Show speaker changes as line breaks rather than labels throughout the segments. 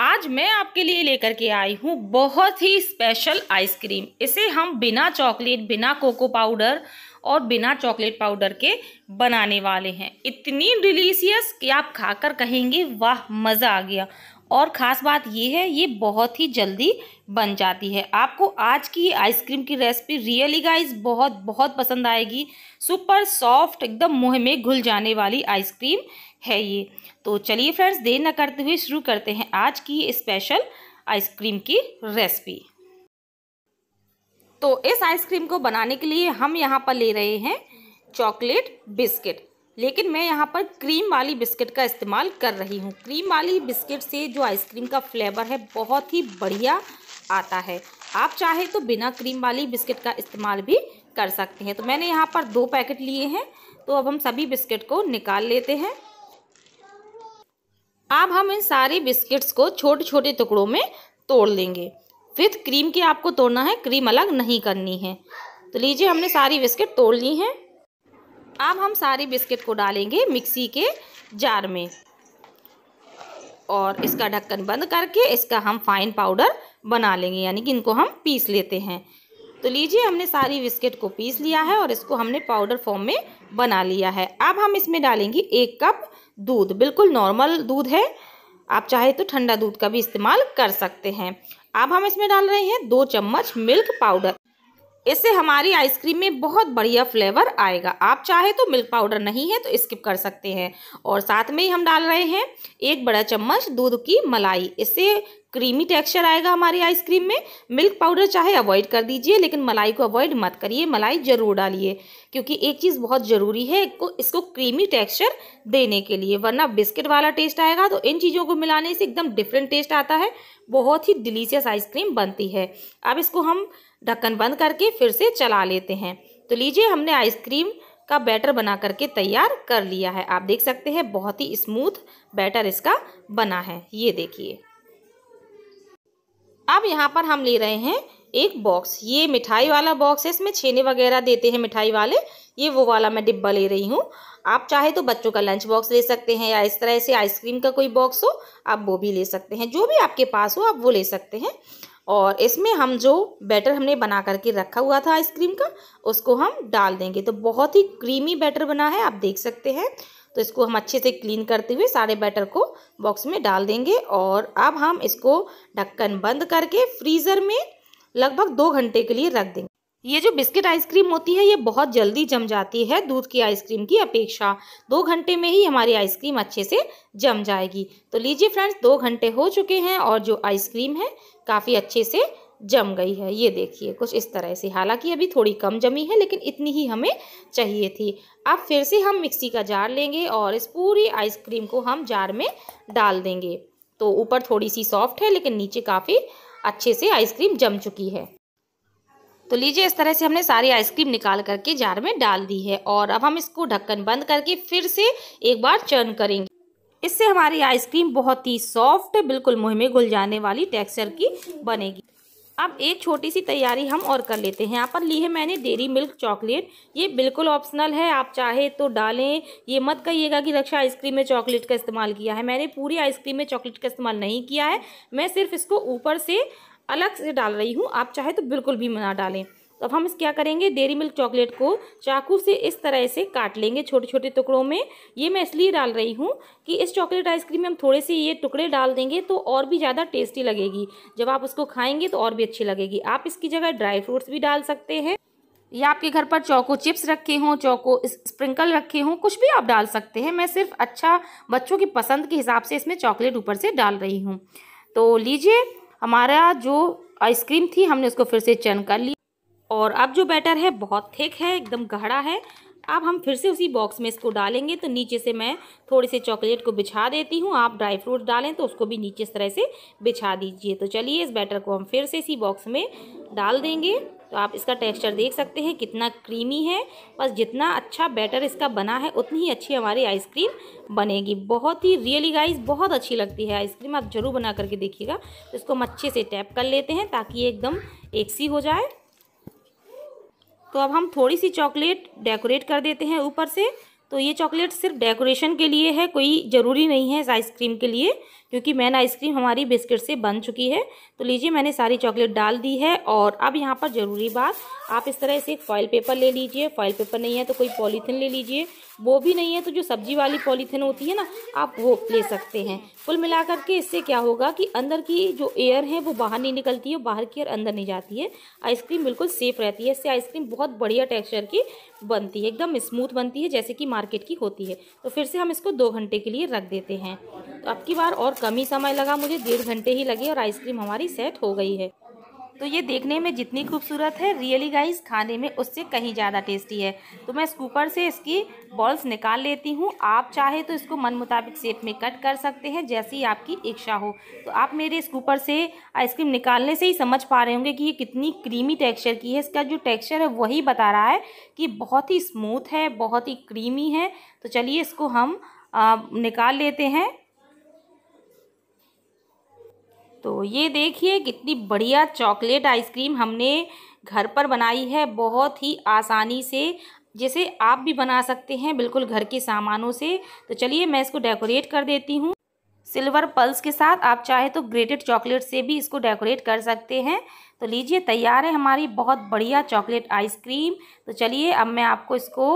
आज मैं आपके लिए लेकर के आई हूँ बहुत ही स्पेशल आइसक्रीम इसे हम बिना चॉकलेट बिना कोको पाउडर और बिना चॉकलेट पाउडर के बनाने वाले हैं इतनी डिलीशियस कि आप खाकर कहेंगे वाह मज़ा आ गया और ख़ास बात ये है ये बहुत ही जल्दी बन जाती है आपको आज की आइसक्रीम की रेसिपी रियली गाइस बहुत बहुत पसंद आएगी सुपर सॉफ्ट एकदम मुँह में घुल जाने वाली आइसक्रीम है ये तो चलिए फ्रेंड्स देर ना करते हुए शुरू करते हैं आज की स्पेशल आइसक्रीम की रेसिपी तो इस आइसक्रीम को बनाने के लिए हम यहाँ पर ले रहे हैं चॉकलेट बिस्किट लेकिन मैं यहाँ पर क्रीम वाली बिस्किट का इस्तेमाल कर रही हूँ क्रीम वाली बिस्किट से जो आइसक्रीम का फ्लेवर है बहुत ही बढ़िया आता है आप चाहे तो बिना क्रीम वाली बिस्किट का इस्तेमाल भी कर सकते हैं तो मैंने यहाँ पर दो पैकेट लिए हैं तो अब हम सभी बिस्किट को निकाल लेते हैं अब हम इन सारे बिस्किट्स को छोटे छोटे टुकड़ों में तोड़ लेंगे विथ क्रीम के आपको तोड़ना है क्रीम अलग नहीं करनी है तो लीजिए हमने सारी बिस्किट तोड़ ली हैं अब हम सारी बिस्किट को डालेंगे मिक्सी के जार में और इसका ढक्कन बंद करके इसका हम फाइन पाउडर बना लेंगे यानी कि इनको हम पीस लेते हैं तो लीजिए हमने सारी बिस्किट को पीस लिया है और इसको हमने पाउडर फॉर्म में बना लिया है अब हम इसमें डालेंगे एक कप दूध बिल्कुल नॉर्मल दूध है आप चाहे तो ठंडा दूध का भी इस्तेमाल कर सकते हैं अब हम इसमें डाल रहे हैं दो चम्मच मिल्क पाउडर इससे हमारी आइसक्रीम में बहुत बढ़िया फ्लेवर आएगा आप चाहे तो मिल्क पाउडर नहीं है तो स्किप कर सकते हैं और साथ में ही हम डाल रहे हैं एक बड़ा चम्मच दूध की मलाई इससे क्रीमी टेक्सचर आएगा हमारी आइसक्रीम में मिल्क पाउडर चाहे अवॉइड कर दीजिए लेकिन मलाई को अवॉइड मत करिए मलाई ज़रूर डालिए क्योंकि एक चीज़ बहुत ज़रूरी है इसको इसको क्रीमी टेक्सचर देने के लिए वरना बिस्किट वाला टेस्ट आएगा तो इन चीज़ों को मिलाने से एकदम डिफरेंट टेस्ट आता है बहुत ही डिलीशियस आइसक्रीम बनती है अब इसको हम ढक्कन बंद करके फिर से चला लेते हैं तो लीजिए हमने आइसक्रीम का बैटर बना करके तैयार कर लिया है आप देख सकते हैं बहुत ही स्मूथ बैटर इसका बना है ये देखिए अब यहाँ पर हम ले रहे हैं एक बॉक्स ये मिठाई वाला बॉक्स है इसमें छेने वगैरह देते हैं मिठाई वाले ये वो वाला मैं डिब्बा ले रही हूँ आप चाहे तो बच्चों का लंच बॉक्स ले सकते हैं या इस तरह से आइसक्रीम का कोई बॉक्स हो आप वो भी ले सकते हैं जो भी आपके पास हो आप वो ले सकते हैं और इसमें हम जो बैटर हमने बना करके रखा हुआ था आइसक्रीम का उसको हम डाल देंगे तो बहुत ही क्रीमी बैटर बना है आप देख सकते हैं तो इसको हम अच्छे से क्लीन करते हुए सारे बैटर को बॉक्स में डाल देंगे और अब हम इसको ढक्कन बंद करके फ्रीज़र में लगभग दो घंटे के लिए रख देंगे ये जो बिस्किट आइसक्रीम होती है ये बहुत जल्दी जम जाती है दूध की आइसक्रीम की अपेक्षा दो घंटे में ही हमारी आइसक्रीम अच्छे से जम जाएगी तो लीजिए फ्रेंड्स दो घंटे हो चुके हैं और जो आइसक्रीम है काफ़ी अच्छे से जम गई है ये देखिए कुछ इस तरह से हालांकि अभी थोड़ी कम जमी है लेकिन इतनी ही हमें चाहिए थी अब फिर से हम मिक्सी का जार लेंगे और इस पूरी आइसक्रीम को हम जार में डाल देंगे तो ऊपर थोड़ी सी सॉफ्ट है लेकिन नीचे काफ़ी अच्छे से आइसक्रीम जम चुकी है तो लीजिए इस तरह से हमने सारी आइसक्रीम निकाल करके जार में डाल दी है और अब हम इसको ढक्कन बंद करके फिर से एक बार चर्न करेंगे इससे हमारी आइसक्रीम बहुत ही सॉफ्ट बिल्कुल मुँह में घुल जाने वाली टेक्सचर की बनेगी अब एक छोटी सी तैयारी हम और कर लेते हैं यहाँ पर ली है मैंने डेरी मिल्क चॉकलेट ये बिल्कुल ऑप्शनल है आप चाहे तो डालें ये मत कहिएगा कि रक्षा आइसक्रीम में चॉकलेट का इस्तेमाल किया है मैंने पूरी आइसक्रीम में चॉकलेट का इस्तेमाल नहीं किया है मैं सिर्फ इसको ऊपर से अलग से डाल रही हूँ आप चाहे तो बिल्कुल भी ना डालें तो अब हम इस क्या करेंगे डेरी मिल्क चॉकलेट को चाकू से इस तरह से काट लेंगे छोटे छोटे टुकड़ों में ये मैं इसलिए डाल रही हूँ कि इस चॉकलेट आइसक्रीम में हम थोड़े से ये टुकड़े डाल देंगे तो और भी ज़्यादा टेस्टी लगेगी जब आप उसको खाएंगे तो और भी अच्छी लगेगी आप इसकी जगह ड्राई फ्रूट्स भी डाल सकते हैं या आपके घर पर चौको चिप्स रखे हों चौको स्प्रिंकल रखे हों कुछ भी आप डाल सकते हैं मैं सिर्फ अच्छा बच्चों की पसंद के हिसाब से इसमें चॉकलेट ऊपर से डाल रही हूँ तो लीजिए हमारा जो आइसक्रीम थी हमने उसको फिर से चर्न कर लिया और अब जो बैटर है बहुत थिक है एकदम गहरा है अब हम फिर से उसी बॉक्स में इसको डालेंगे तो नीचे से मैं थोड़ी सी चॉकलेट को बिछा देती हूँ आप ड्राई फ्रूट डालें तो उसको भी नीचे इस तरह से बिछा दीजिए तो चलिए इस बैटर को हम फिर से इसी बॉक्स में डाल देंगे तो आप इसका टेक्सचर देख सकते हैं कितना क्रीमी है बस जितना अच्छा बैटर इसका बना है उतनी ही अच्छी हमारी आइसक्रीम बनेगी बहुत ही रियली गाइस बहुत अच्छी लगती है आइसक्रीम आप ज़रूर बना करके देखिएगा तो इसको हम अच्छे से टैप कर लेते हैं ताकि एकदम एक सी हो जाए तो अब हम थोड़ी सी चॉकलेट डेकोरेट कर देते हैं ऊपर से तो ये चॉकलेट सिर्फ डेकोरेशन के लिए है कोई ज़रूरी नहीं है इस आइसक्रीम के लिए क्योंकि मैन आइसक्रीम हमारी बिस्किट से बन चुकी है तो लीजिए मैंने सारी चॉकलेट डाल दी है और अब यहाँ पर ज़रूरी बात आप इस तरह से एक फॉइल पेपर ले लीजिए फॉइल पेपर नहीं है तो कोई पॉलीथिन ले लीजिए वो भी नहीं है तो जो सब्जी वाली पॉलीथिन होती है ना आप वो ले सकते हैं कुल मिला करके इससे क्या होगा कि अंदर की जो एयर है वो बाहर नहीं निकलती है बाहर की एयर अंदर नहीं जाती है आइसक्रीम बिल्कुल सेफ रहती है इससे आइसक्रीम बहुत बढ़िया टेक्स्चर की बनती है एकदम स्मूथ बनती है जैसे कि मार्केट की होती है तो फिर से हम इसको दो घंटे के लिए रख देते हैं तो अब की बार और कम ही समय लगा मुझे डेढ़ घंटे ही लगे और आइसक्रीम हमारी सेट हो गई है तो ये देखने में जितनी खूबसूरत है रियली गाइस खाने में उससे कहीं ज़्यादा टेस्टी है तो मैं स्कूपर से इसकी बॉल्स निकाल लेती हूँ आप चाहे तो इसको मन मुताबिक सेप में कट कर सकते हैं जैसी आपकी इच्छा हो तो आप मेरे स्कूपर से आइसक्रीम निकालने से ही समझ पा रहे होंगे कि ये कितनी क्रीमी टेक्स्चर की है इसका जो टेक्स्चर है वही बता रहा है कि बहुत ही स्मूथ है बहुत ही क्रीमी है तो चलिए इसको हम निकाल लेते हैं तो ये देखिए कितनी बढ़िया चॉकलेट आइसक्रीम हमने घर पर बनाई है बहुत ही आसानी से जैसे आप भी बना सकते हैं बिल्कुल घर के सामानों से तो चलिए मैं इसको डेकोरेट कर देती हूँ सिल्वर पल्स के साथ आप चाहे तो ग्रेटेड चॉकलेट से भी इसको डेकोरेट कर सकते हैं तो लीजिए तैयार है हमारी बहुत बढ़िया चॉकलेट आइसक्रीम तो चलिए अब मैं आपको इसको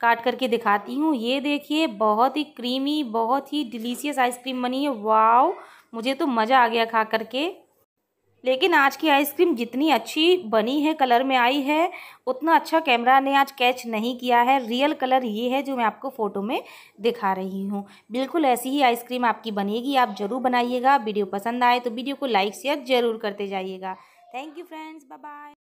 काट करके दिखाती हूँ ये देखिए बहुत ही क्रीमी बहुत ही डिलीशियस आइसक्रीम बनी है वाव मुझे तो मज़ा आ गया खा करके लेकिन आज की आइसक्रीम जितनी अच्छी बनी है कलर में आई है उतना अच्छा कैमरा ने आज कैच नहीं किया है रियल कलर ये है जो मैं आपको फ़ोटो में दिखा रही हूँ बिल्कुल ऐसी ही आइसक्रीम आपकी बनेगी आप ज़रूर बनाइएगा वीडियो पसंद आए तो वीडियो को लाइक शेयर ज़रूर करते जाइएगा थैंक यू फ्रेंड्स बाय